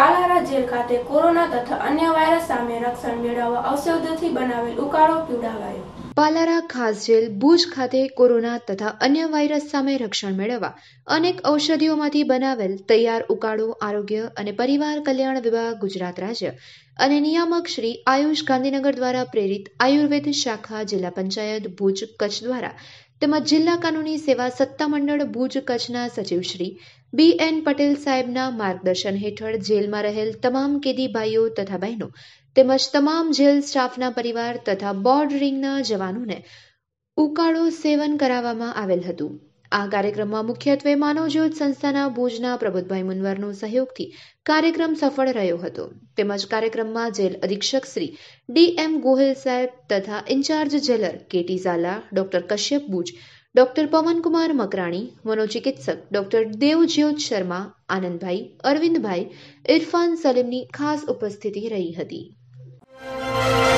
પાલારા jail ખાતે corona તથા અન્ય વાયરસ સામે રક્ષણ મેળવવા ઔષધથી બનાવેલ ઉકાળો પીવડાવાયો પાલારા ખાસ જેલ ભુજ ખાતે કોરોના તથા અન્ય વાયરસ સામે રક્ષણ મેળવવા અનેક ઔષધિઓમાંથી બનાવેલ તૈયાર ઉકાળો આરોગ્ય અને પરિવાર કલ્યાણ વિભાગ ગુજરાત રાજ્ય અને નિયામક શ્રી આયુષ ગાંધીનગર દ્વારા પ્રેરિત આયુર્વેદ શાખા જિલ્લા પંચાયત ભુજ કચ્છ દ્વારા તેમજ જિલ્લા કાનૂની સેવા સત્તામંડળ ભુજ કચ્છના સચિવશ્રી બી એન પટેલ સાહેબના માર્ગદર્શન હેઠળ જેલમાં રહેલ તમામ કેદી ભાઈઓ તથા બહેનો તેમજ તમામ જેલ સ્ટાફના પરિવાર તથા બોર્ડ રિંગના જવાનોને ઉકાળો સેવન કરાવવામાં આવેલ હતું આ કાર્યક્રમમાં મુખ્યત્વે માનવ જ્યોત સંસ્થાના ભુજના પ્રબોધભાઈ મુનવરનો સહયોગથી કાર્યક્રમ સફળ રહ્યો હતો તેમજ કાર્યક્રમમાં જેલ અધિક્ષક શ્રી ડી એમ ગોહિલ સાહેબ તથા incharge jailer KT Jhala doctor Kashyap Bhuj doctor Pawankumar Makrani મનોચિકિત્સક ડોક્ટર દેવજ્યોત શર્મા આનંદભાઈ અરવિંદભાઈ ઇરફાન સલીમની ખાસ ઉપસ્થિતિ રહી હતી